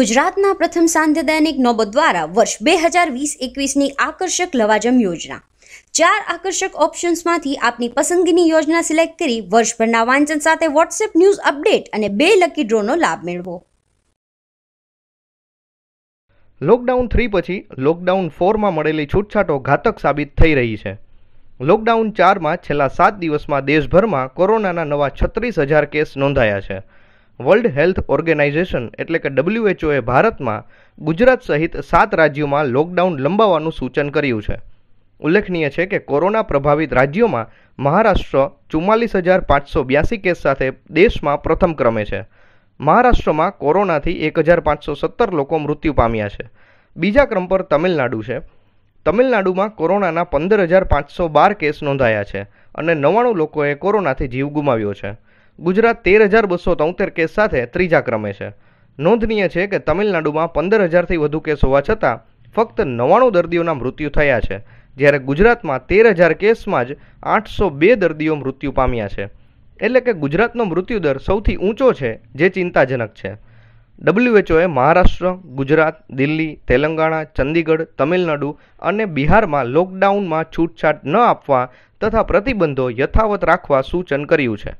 ગુજરાતના પ્રથમ સાંધ્ય દૈનિક નોબત દ્વારા વર્ષ બે હજાર વીસ એકવીસની આકર્ષક લવાજમ યોજના ચાર આકર્ષક ઓપ્શન્સમાંથી આપની પસંદગીની યોજના સિલેક્ટ કરી વર્ષભરના વાંચન સાથે વોટ્સએપ ન્યૂઝ અપડેટ અને બે લકી ડ્રોનો લાભ મેળવો લોકડાઉન થ્રી પછી લોકડાઉન ફોરમાં મળેલી છૂટછાટો ઘાતક સાબિત થઈ રહી છે લોકડાઉન ચારમાં છેલ્લા સાત દિવસમાં દેશભરમાં કોરોનાના નવા છત્રીસ હજાર કેસ નોંધાયા છે વર્લ્ડ હેલ્થ ઓર્ગેનાઇઝેશન એટલે કે ડબલ્યુએચઓએ ભારતમાં ગુજરાત સહિત સાત રાજ્યોમાં લોકડાઉન લંબાવવાનું સૂચન કર્યું છે ઉલ્લેખનીય છે કે કોરોના પ્રભાવિત રાજ્યોમાં મહારાષ્ટ્ર ચુમ્માલીસ હજાર પાંચસો બ્યાસી કેસ સાથે દેશમાં પ્રથમ ક્રમે છે મહારાષ્ટ્રમાં કોરોનાથી એક હજાર પાંચસો સત્તર લોકો મૃત્યુ પામ્યા છે બીજા ક્રમ પર તમિલનાડુ છે તમિલનાડુમાં કોરોનાના પંદર હજાર પાંચસો બાર કેસ નોંધાયા છે અને નવ્વાણું લોકોએ કોરોનાથી જીવ ગુમાવ્યો છે ગુજરાત તેર હજાર બસો તોતેર કેસ સાથે ત્રીજા ક્રમે છે નોંધનીય છે કે તમિલનાડુમાં પંદર હજારથી વધુ કેસ હોવા છતાં ફક્ત નવ્વાણું દર્દીઓના મૃત્યુ થયા છે જ્યારે ગુજરાતમાં તેર હજાર કેસમાં જ આઠસો બે દર્દીઓ મૃત્યુ પામ્યા છે એટલે કે ગુજરાતનો મૃત્યુદર સૌથી ઊંચો છે જે ચિંતાજનક છે ડબલ્યુએચઓએ મહારાષ્ટ્ર ગુજરાત દિલ્હી તેલંગાણા ચંદીગઢ તમિલનાડુ અને બિહારમાં લોકડાઉનમાં છૂટછાટ ન આપવા તથા પ્રતિબંધો યથાવત રાખવા સૂચન કર્યું છે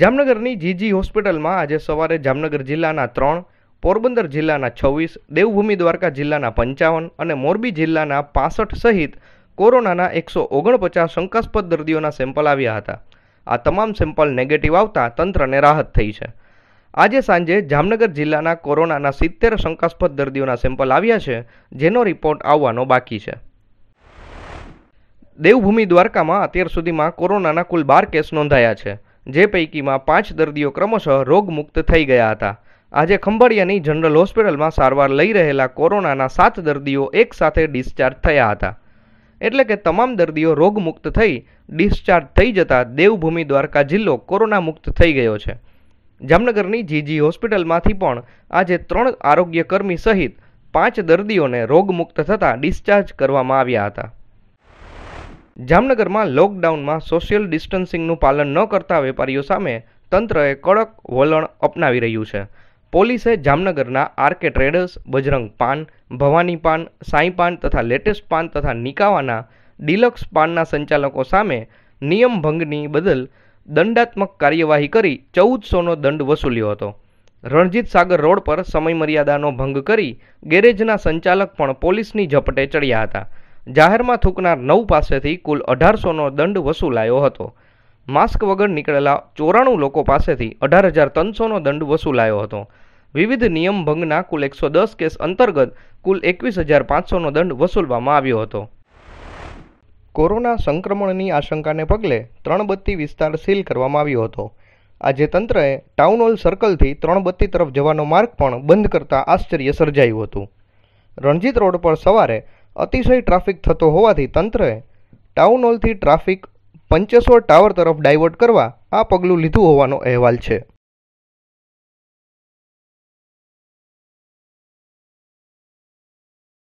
જામનગરની જીજી હોસ્પિટલમાં આજે સવારે જામનગર જિલ્લાના ત્રણ પોરબંદર જિલ્લાના છવ્વીસ દેવભૂમિ દ્વારકા જિલ્લાના પંચાવન અને મોરબી જિલ્લાના પાસઠ સહિત કોરોનાના એકસો ઓગણપચાસ શંકાસ્પદ દર્દીઓના સેમ્પલ આવ્યા હતા આ તમામ સેમ્પલ નેગેટિવ આવતા તંત્રને રાહત થઈ છે આજે સાંજે જામનગર જિલ્લાના કોરોનાના સિત્તેર શંકાસ્પદ દર્દીઓના સેમ્પલ આવ્યા છે જેનો રિપોર્ટ આવવાનો બાકી છે દેવભૂમિ દ્વારકામાં અત્યાર સુધીમાં કોરોનાના કુલ બાર કેસ નોંધાયા છે જે પૈકીમાં પાંચ દર્દીઓ ક્રમશઃ રોગમુક્ત થઈ ગયા હતા આજે ખંભાળિયાની જનરલ હોસ્પિટલમાં સારવાર લઈ રહેલા કોરોનાના સાત દર્દીઓ એકસાથે ડિસ્ચાર્જ થયા હતા એટલે કે તમામ દર્દીઓ રોગમુક્ત થઈ ડિસ્ચાર્જ થઈ જતા દેવભૂમિ દ્વારકા જિલ્લો કોરોના મુક્ત થઈ ગયો છે જામનગરની જીજી હોસ્પિટલમાંથી પણ આજે ત્રણ આરોગ્યકર્મી સહિત પાંચ દર્દીઓને રોગમુક્ત થતાં ડિસ્ચાર્જ કરવામાં આવ્યા હતા જામનગરમાં લોકડાઉનમાં સોશિયલ ડિસ્ટન્સિંગનું પાલન ન કરતા વેપારીઓ સામે તંત્રએ કડક વલણ અપનાવી રહ્યું છે પોલીસે જામનગરના આરકે ટ્રેડર્સ બજરંગ પાન ભવાની પાન સાંઈ પાન તથા લેટેસ્ટ પાન તથા નિકાવાના ડિલક્સ પાનના સંચાલકો સામે નિયમ ભંગની બદલ દંડાત્મક કાર્યવાહી કરી ચૌદસોનો દંડ વસૂલ્યો હતો રણજીત સાગર રોડ પર સમયમર્યાદાનો ભંગ કરી ગેરેજના સંચાલક પણ પોલીસની ઝપટે ચડ્યા હતા જાહેરમાં થૂકનાર નવ પાસેથી કુલ અઢારસોનો દંડ વસૂલાયો હતો માસ્ક વગર નીકળેલા ચોરાણું લોકો પાસેથી અઢાર હજાર ત્રણસોનો દંડ વસૂલાયો હતો વિવિધ નિયમ ભંગના કુલ એકસો દસ કેસ અંતર્ગત કુલ એકવીસ હજાર પાંચસોનો દંડ વસૂલવામાં આવ્યો હતો કોરોના સંક્રમણની આશંકાને પગલે ત્રણ બત્તી વિસ્તાર સીલ કરવામાં આવ્યો હતો આજે તંત્રએ ટાઉન હોલ સર્કલથી ત્રણ બત્તી તરફ જવાનો માર્ગ પણ બંધ કરતાં આશ્ચર્ય સર્જાયું હતું રણજીત રોડ પર સવારે અતિશય ટ્રાફિક થતો હોવાથી તંત્રએ ટાઉન હોલથી ટ્રાફિક પંચેશ્વર ટાવર તરફ ડાયવર્ટ કરવા આ પગલું લીધું હોવાનો અહેવાલ છે